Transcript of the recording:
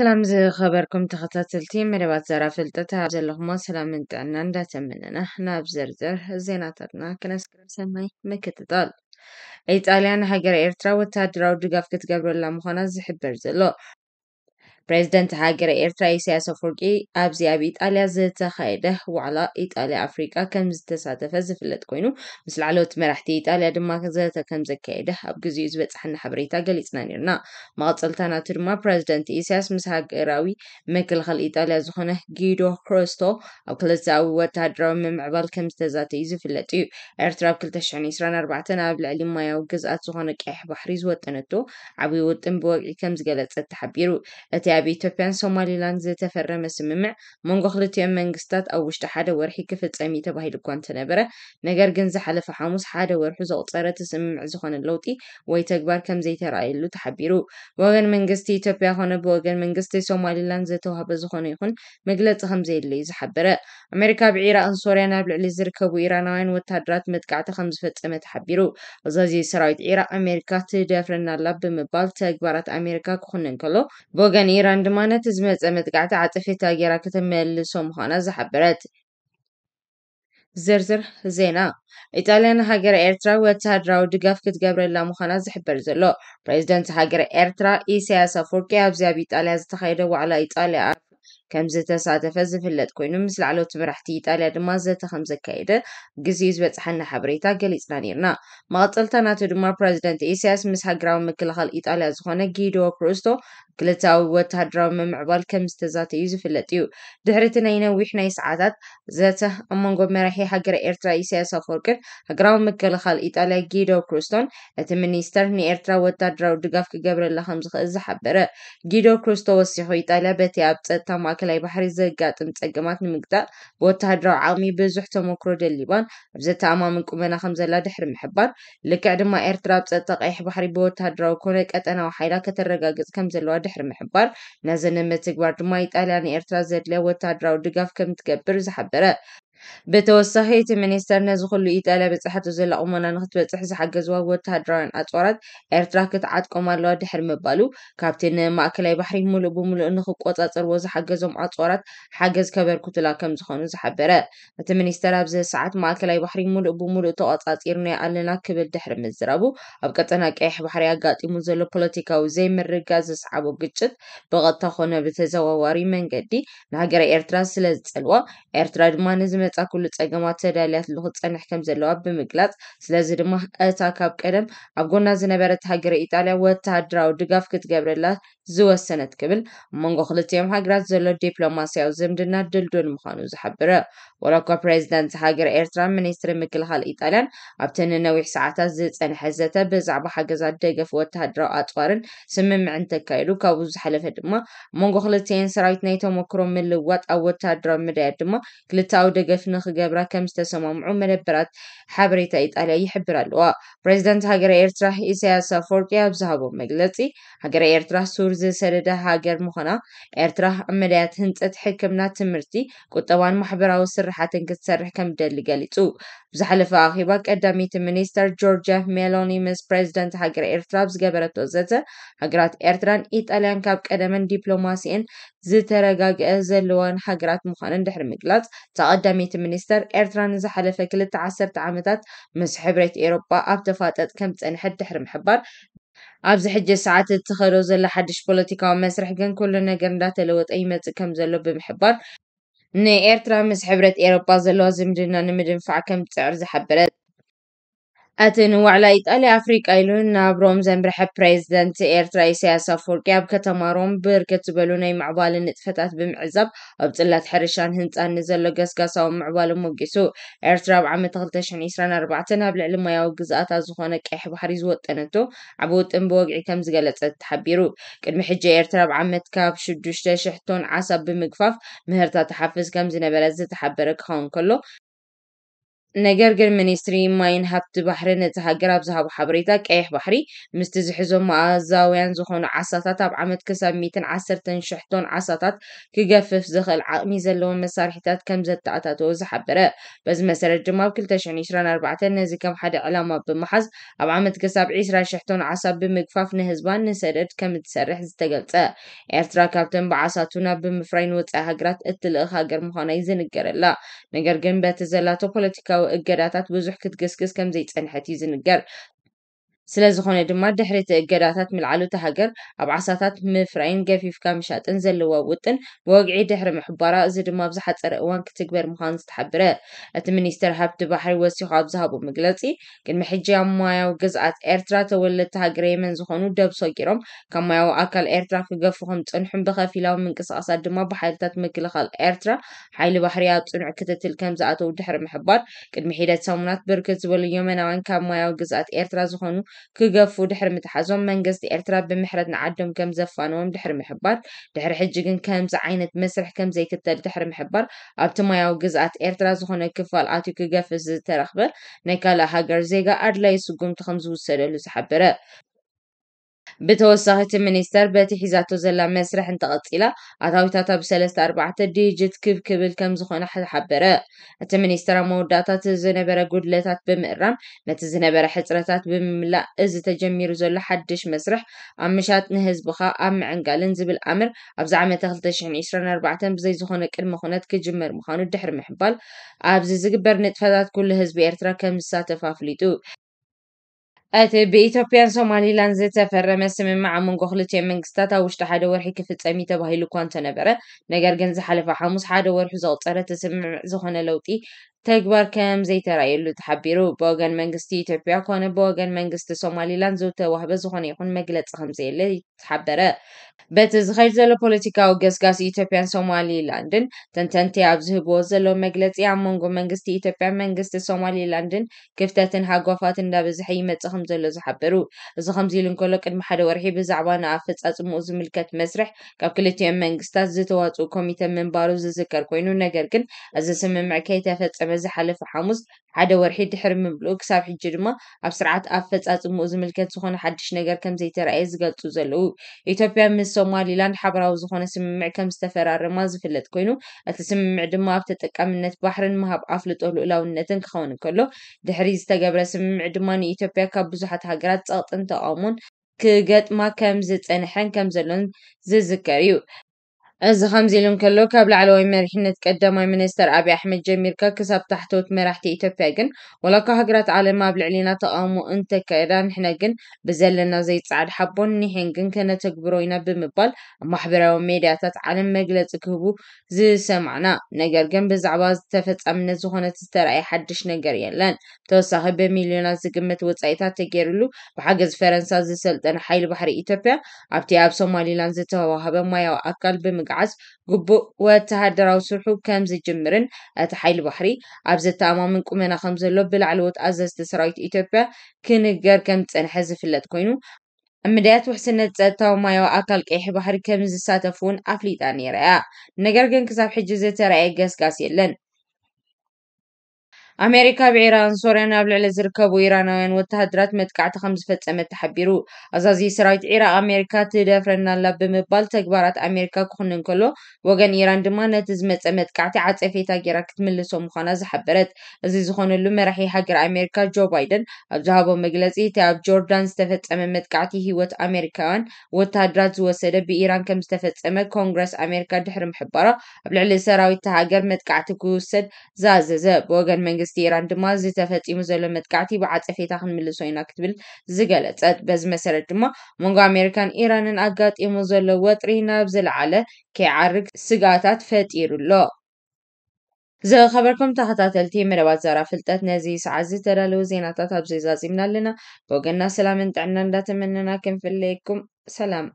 ሰላም ዝኸበርኩም ተኸታተልቲ መደባት ዘራ ፍልጠት ኣብ ዘለኹሞ ሰላምን ጥዕና እንዳተመነና ናብ ዝርዝር ዜናታትና ክነስክርም ሰናይ ምክትታል ኢጣልያ ንሃገር ኤርትራ ወታደራዊ ድጋፍ ክትገብረላ ምዃና ዝሕበር ዘሎ ፕሬዚደንት ሃገረ ኤርትራ ኢሳያስ ኣፈወርቂ ኣብዚ ኣብ ኢጣልያ ዝተኻየደ ዋዕላ ኢጣልያ ኣፍሪቃ ከም ዝተሳተፈ ዝፍለጥ ኮይኑ ምስ ላዕለዎት መራሕቲ ኢጣልያ ድማ ዘተ ከም ዘካየደ ኣብ ግዜኡ ዝበፅሐና ሓበሬታ ገሊፅና ነርና መቐፀልታ ናቱ ድማ ፕረዚደንት ኢሳያስ ምስ ሃገራዊ መከላኸሊ ኢጣልያ ዝኾነ ጊዶ ክረስቶ ኣብ ክልተዊ ወታደራዊ ምምዕባል ከም ዝተዛተዩ ዝፍለጥ እዩ ኤርትራ ኣብ 224 ኣብ ልዕሊ ማያዊ ግዝኣት ዝኾነ ቀይሕ ባሕሪ ዝወጠነቶ ዓብዪ ውጥን ብወግዒ ከም ዝገለፀ ተሓቢሩ እቲ ኣብ ኢትዮጵያን ሶማሊላንድ ዝተፈረመ ስምምዕ መንጎ ክልቲኦም መንግስትታት ኣብ ውሽጢ ሓደ ወርሒ ክፍፀም እዩ ተባሂሉ እኳ እንተነበረ ነገር ግን ዝሓለፈ ሓሙስ ሓደ ወርሑ ዘቑፀረ እቲ ስምምዕ ዝኾነ ለውጢ ወይ ተግባር ከም ዘይተረኣየሉ ተሓቢሩ ብወገን መንግስቲ ኢትዮጵያ ኮነ ብወገን መንግስቲ ሶማሊላንድ ዘተዋህበ ዝኾነ ይኹን መግለፂ ከምዘየለ እዩ ዝሓበረ ኣሜሪካ ብኢራቅን ሶርያን ኣብ ልዕሊ ዝርከቡ ኢራናውያን ወታደራት መጥቃዕቲ ከም ዝፈፀመ ተሓቢሩ እዛዚ ሰራዊት ዒራቅ ኣሜሪካ ትደፍረናላ ብምባል ተግባራት ኣሜሪካ ክኩነን ከሎ ብወገን ኢራን ድማ ነቲ ዝመፀ መጥቃዕቲ ዓፀፌታ ጌራ ከተመልሶ ምዃና ዝሓበረት ዝርዝር ዜና ኢጣልያ ንሃገረ ኤርትራ ወተሃደራዊ ድጋፍ ክትገብረላ ምዃና ዝሕበር ዘሎ ፕሬዚደንት ሃገረ ኤርትራ ኢሳያስ ኣፈወርቂ ኣብዚ ኣብ ኢጣልያ ዝተኻየደ ዋዕላ ኢጣልያ ከም ዝተሳተፈ ዝፍለጥ ኮይኑ ምስ ላዕለዎት መራሕቲ ኢጣልያ ድማ ዘተ ከም ዘካየደ ግዜኡ ዝበፅሐና ሓበሬታ ገሊፅና ነርና መቐፀልታ ናቱ ድማ ፕረዚደንት ኢሳያስ ምስ ሃገራዊ ምክልኻል ኢጣልያ ዝኾነ ጊዶ ክሩስቶ ክልታዊ ወተሃደራዊ ምምዕባል ከም ዝተዛተዩ ዝፍለጥ እዩ ድሕሪ እቲ ናይ ነዊሕ ናይ ሰዓታት ዘተ ኣብ መንጎ መራሒ ሃገረ ኤርትራ ኢሳያስ ኣፈወርቅን ሃገራዊ ምክልኻል ኢጣልያ ጊዶ ክሩስቶን እቲ ሚኒስተር ንኤርትራ ወታደራዊ ድጋፍ ክገብረላ ከም ዝኽእል ዝሓበረ ጊዶ ክሩስቶ ወሲኹ ኢጣልያ በቲ ኣብ ፀጥታ ማእከላይ ባሕሪ ዘጋጥም ፀገማት ንምግጣእ ብወተሃደራዊ ዓቕሚ ብዙሕ ተመክሮ ደሊባን ኣብ ዘተኣማምን ቁመና ከም ዘላ ድሕሪ ምሕባር ልክዕ ድማ ኤርትራ ኣብ ፀጥታ ቀይሕ ባሕሪ ብወታደራዊ ኮነ ቀጠናዊ ሓይላ ከተረጋግፅ ከም ዘለዋ ድሕሪ ምሕባር ነዚ ምትግባር ድማ ኢጣልያ ንኤርትራ ዘድልያ ወተሃደራዊ ድጋፍ ከም ትገብር ዝሓበረ ብተወሳኺ እቲ ሚኒስተር ነዚ ኩሉ ኢጣልያ በፂሓቶ ዘላ ቁመና ንክትበፅሕ ዝሓገዝዋ ወተሃደራውያን ኣፅዋራት ኤርትራ ክትዓጥቆም ኣለዋ ድሕሪ ምባሉ ካብቲ ንማእከላይ ባሕሪ ሙሉእ ብሙሉእ ንክቆፃፀርዎ ዝሓገዞም ኣፅዋራት ሓገዝ ከበርክቱላ ከም ዝኾኑ ዝሓበረ እቲ ሚኒስተር ኣብዚ ሰዓት ማእከላይ ባሕሪ ሙሉእ ብሙሉእ ተቆፃፂርናዮ ኣለና ክብል ድሕሪ ምዝራቡ ኣብ ቀጠና ቀይሕ ባሕሪ ኣጋጢሙ ዘሎ ፖለቲካዊ ዘይምርጋእ ዝሰዓቦ ግጭት ብቐጥታ ኮነ ብተዘዋዋሪ መንገዲ ንሃገረ ኤርትራ ስለ ዝፀልዎ ኤርትራ ድማ ንዝመ ነፃ ኩሉ ፀገማት ተዳልያት ንክፀንሕ ከም ዘለዋ ብምግላፅ ስለዚ ድማ እታ ካብ ቀደም ኣብ ጎና ዝነበረት ሃገረ ኢጣልያ ወተሃደራዊ ድጋፍ ክትገብረላ ዝወሰነት ክብል መንጎ ክልቲኦም ሃገራት ዘሎ ዲፕሎማስያዊ ዝምድና ድልዱል ምዃኑ ዝሓብረ ዋላ እኳ ፕሬዚዳንት ሃገረ ኤርትራ ሚኒስትሪ ምክልኻል ኢጣልያን ኣብቲ ንነዊሕ ሰዓታት ዝፀንሐ ዘተ ብዛዕባ ሓገዛት ደገፍ ወተሃደራዊ ኣፅዋርን ስምምዕን ተካይዱ ካብኡ ዝሓለፈ ድማ መንጎ ክልቲአን ሰራዊት ናይ ተመክሮ ምልዋጥ ኣብ ወተሃደራዊ ምድያት ድማ ክልታዊ ደገፍ ንኽገብራ ከም ዝተሰማምዑ መደበራት ሓበሬታ ኢጣልያ ይሕብር ኣለዋ ፕሬዚዳንት ሃገረ ኤርትራ ኢሳያስ ኣፈወርቂ ኣብ ዝሃቦ መግለፂ ሃገረ ኤርትራ ሱር ዝሰደደ ሃገር ምዃና ኤርትራ ኣብ መዳያት ህንፀት ሕክምና ትምህርቲ ቁጠባን ማሕበራዊ ስራሕትን ክትሰርሕ ከም ደሊ ገሊፁ بزحلف أخيبا قدامي تمنيستر جورجا ميلوني مس بريزيدنت هاجر إرترا بزقبرت وزتا هاجرات إرتران إيطاليان كاب قدامن دبلوماسيين زترقاق أزلوان هاجرات مخانن دحر مقلات تقدامي تمنيستر إرتران زحلف كل تعسر تعامدات مس حبريت إيروبا أبتفاتت كم تنحد دحر محبار ኣብዚ ሕጂ ሰዓት እትኸዶ ዘሎ ሓድሽ ፖለቲካዊ መስርሕ ግን ኩሉ ነገር እንዳተለወጠ ይመፅእ ከም ዘሎ ብምሕባር ن ايرترامس حبرت ايرو بازل لازم جنا نمجن فعكم تعرز حبرت أتن وعلى إيطاليا أفريقا إلون ناب روم زنبرح بريزدنت إيرت رئيسي أسافور كاب كتماروم بير كتبالون أي معبال نتفتات بمعزب أبطلة حرشان هنت أن نزل لقس قاسا ومعبال موقسو إيرت راب عام تغلتش عن إسران أربعتنا بلعلم ما يوق قزاءت أزخونا كيح بحري زوت أنتو عبوت إن بوقع كم زقالت تحبيرو كان محجة إيرت راب عام تكاب شدوشتا شحتون عصب بمقفاف مهرتا تحفز كم زنبالز تحبرك هون كله ነገር ግን ሚኒስትሪ ማይን ሃብቲ ባሕርን እቲ ሃገር ኣብ ዝሃቦ ሓበሬታ ቀይሕ ባሕሪ ምስቲ ዝሕዞም መኣዛውያን ዝኾኑ ዓሳታት ኣብ ዓመት ክሳብ 110 ሽሕ ቶን ዓሳታት ክገፍፍ ዝኽእል ዓቕሚ ዘለዎም መሳርሒታት ከም ዘተኣታተወ ዝሓበረ በዚ መሰረት ድማ ኣብ 224 ነዚ ከም ሓደ ዕላማ ብምሓዝ ኣብ ዓመት ክሳብ 20 ሽሕ ቶን ዓሳ ብምግፋፍ ንህዝባን ንሰደድ ከም እትሰርሕ ዝተገልጸ ኤርትራ ካብተን ብዓሳቱና ብምፍራይ ንወፃኢ ሃገራት እትልእኽ ሃገር ምዃና እዩ ዝንገረላ ነገር ግን በቲ ዘላቶ ፖለቲካዊ መሰረታዊ እገዳታት ብዙሕ ክትግስግስ ከም ዘይፀንሐት እዩ ዝንገር سلا زخونة دما دحري تقراتات من العلو تهجر أب عساتات مفرعين قفي في كامشا تنزل لووطن ووقعي دحري محبارا زي دما بزحة ترقوان كتكبر مخان ستحبرة أتمني استرحب تبحري واسي خاب زهابو مقلتي كن محجي مايا وقزعات إرترا تولى تهجر يمن زخونو دب صغيرهم كان مايا وآكل إرترا في قفوهم تنحن بخافي لهم من قصاصة دما بحيرتات مكلخال إرترا حيل بحريات تنع كتتل كم زعاتو دحري محبار كن محيدات سامنات بركز واليومنا وان كان مايا وقزعات زخونو ክገፉ ድሕሪ ምትሓዞም መንግስቲ ኤርትራ ብምሕረት ንዓዶም ከም ዘፋነዎም ድሕሪ ምሕባር ድሕሪ ሕጂ ግን ከምዚ ዓይነት መስርሕ ከም ዘይክተል ድሕሪ ምሕባር ኣብቲ ማያዊ ግዝኣት ኤርትራ ዝኾነ ክፋል ኣትዩ ክገፍ ዝተረኽበ ናይ ካልእ ሃገር ዜጋ ኣድላይ ስጉምቲ ከም ዝውሰደሉ ዝሓበረ بتوساهت منيستر بيتي حزاتو زلا مسرح انتقطيلا عطاوي تاتا بسلسة أربعة ديجت كيف كبل كم زخونا حد حبرة اتا منيستر موداتا تزينا برا قدلتات بمئرام نتزينا برا حترتات بملا از تجمير زلا حدش مسرح امشات نهز بخا ام عنقالن زبل امر ابزعمة تخلتش عن عشرين أربعة بزي زخونا كرم خونات كجمر مخانو دحر محبال ابزي زقبر نتفادات كل هز بيرترا كم ساتفافليتو أت بيتوبيان سومالي لانزيتا فرمة سمين مع منغوخ لتيا منغستاتا وشتا حادة ورحي كفتسامي تباهي لكوان تنبرة نگار جنز حالفا حاموس حادة ورحي زوطارة ተግባር ከም ዘይተራእየሉ ተሓቢሩ ብወገን መንግስቲ ኢትዮጵያ ኮነ ብወገን መንግስቲ ሶማሊላንድ ዝተዋህበ ዝኾነ ይኹን መግለፂ ከምዘየለ ተሓበረ በቲ ዝኸይድ ዘሎ ፖለቲካዊ ገስጋስ ኢትዮጵያን ሶማሊላንድን ተንተንቲ ኣብ ዝህብዎ ዘሎ መግለፂ ኣብ መንጎ መንግስቲ ኢትዮጵያን መንግስቲ ሶማሊላንድን ክፍተትን ሃጓፋትን እንዳበዝሐ ይመፅእ ከም ዘሎ ዝሓበሩ እዚ ከምዚ ኢሉ እንከሎ ቅድሚ ሓደ ወርሒ ብዛዕባ ንኣፈፃፅምኡ ዝምልከት መስርሕ ካብ ክልቲኦም መንግስታት ዝተዋፅኡ ኮሚተ ምንባሩ ዝዝከር ኮይኑ ነገር ግን እዚ ስምምዕ ከይተፈፀመ ዓመት ዝሓለፈ ሓሙስ ሓደ ወርሒ ድሕሪ ምምልኡ ክሳብ ሕጂ ድማ ኣብ ስርዓት ኣፈፃፅምኡ ዝምልከት ዝኾነ ሓድሽ ነገር ከም ዘይተረኣየ ዝገልፁ ዘለዉ ኢትዮጵያ ምስ ሶማሊላንድ ሓበራዊ ዝኾነ ስምምዕ ከም ዝተፈራረማ ዝፍለጥ ኮይኑ እቲ ስምምዕ ድማ ኣብ ተጠቃምነት ባሕርን ምሃብ ኣፍልጦ ልኡላውነትን ክኸውን ከሎ ድሕሪ ዝተገብረ ስምምዕ ድማ ንኢትዮጵያ ካብ ብዙሓት ሃገራት ፀቕጥን ተቃውሞን ክገጥማ ከም ዝፀንሐን ከም ዘሎን ዝዝከር እዩ። از خمزی لون کلو قبل علوی مرحنة تقدم ای منستر آبی احمد جمیر که کسب تحتوت مرحتی ایتو پیگن ولکه هگرت علما بلعلینا تا آمو انت که ایران حنگن بزلنا زیت سعد حبون نیهنگن که نتکبروینا بمبال محبرا و میدیاتات علم مگلت کهبو زی سمعنا نگر گن بزعباز تفت امن زخونه تستر ای حدش نگر یه لن تو صاحب بمیلیونا زگمت و تسعیتا تگیرلو بحقز فرنسا زی سلطن حیل بحر ایتو پیا ابتیاب سومالیلان زی توواهب مایا و اکل بمگ ንምብጋዓዝ ግቡእ ወተሃደራዊ ስርሑ ከም ዝጅምርን እቲ ሓይሊ ባሕሪ ኣብ ዘተኣማምን ቁመና ከም ዘሎ ብላዕለዎት ኣዘዝቲ ሰራዊት ኢትዮጵያ ክንገር ከም ዝፀንሐ ዝፍለጥ ኮይኑ ኣብ መዳያት ውሕስነት ፀጥታዊ ማያዊ ኣካል ቀይሕ ባሕሪ ከም ዝሳተፉ እውን ኣፍሊጣ ነይራ እያ። ነገር ግን ክሳብ ሕጂ ዘተረኣየ ገስጋስ የለን። ኣሜሪካ ብዒራን ሶርያን ኣብ ልዕሊ ዝርከቡ ኢራናውያን ወተሃደራት መጥቃዕቲ ከም ዝፈፀመት ተሓቢሩ ኣዛዚ ሰራዊት ዒራ ኣሜሪካ ትደፍረና ኣላ ብምባል ተግባራት ኣሜሪካ ክኩንን ከሎ ወገን ኢራን ድማ ነቲ ዝመፀ መጥቃዕቲ ዓፀፌታ ጌራ ክትምልሶ ምኳና ዝሓበረት እዚ ዝኾነሉ መራሒ ሃገር ኣሜሪካ ጆ ባይደን ኣብ ዝሃቦ መግለፂ እቲ ኣብ ጆርዳን ዝተፈፀመ መጥቃዕቲ ሂወት ኣሜሪካውያን ወተሃደራት ዝወሰደ ብኢራን ከም ዝተፈፀመ ኮንግረስ ኣሜሪካ ድሕሪ ምሕባሮ ኣብ ልዕሊ ሰራዊት ሃገር መጥቃዕቲ ክውሰድ ዝኣዘዘ ብወገን መንግስቲ መንግስቲ ኢራን ድማ ዝተፈፂሙ ዘሎ መጥቃዕቲ ብዓፀፌታ ክንምልሶ ኢና ክትብል ዝገለፀት በዚ መሰረት ድማ መንጎ ኣሜሪካን ኢራንን ኣጋጢሙ ዘሎ ወጥሪ ናብ ዝለዓለ ከይዓርግ ስጋታት ፈጢሩ ኣሎ ዝኸበርኩም ተኸታተልቲ መደባት ዛራ ፍልጠት ነዚ ሰዓት ዝተዳለዉ ዜናታት ኣብዚ ዛፂምና ኣለና ብወገና ሰላምን ጥዕና እንዳተመነና ክንፍለየኩም ሰላም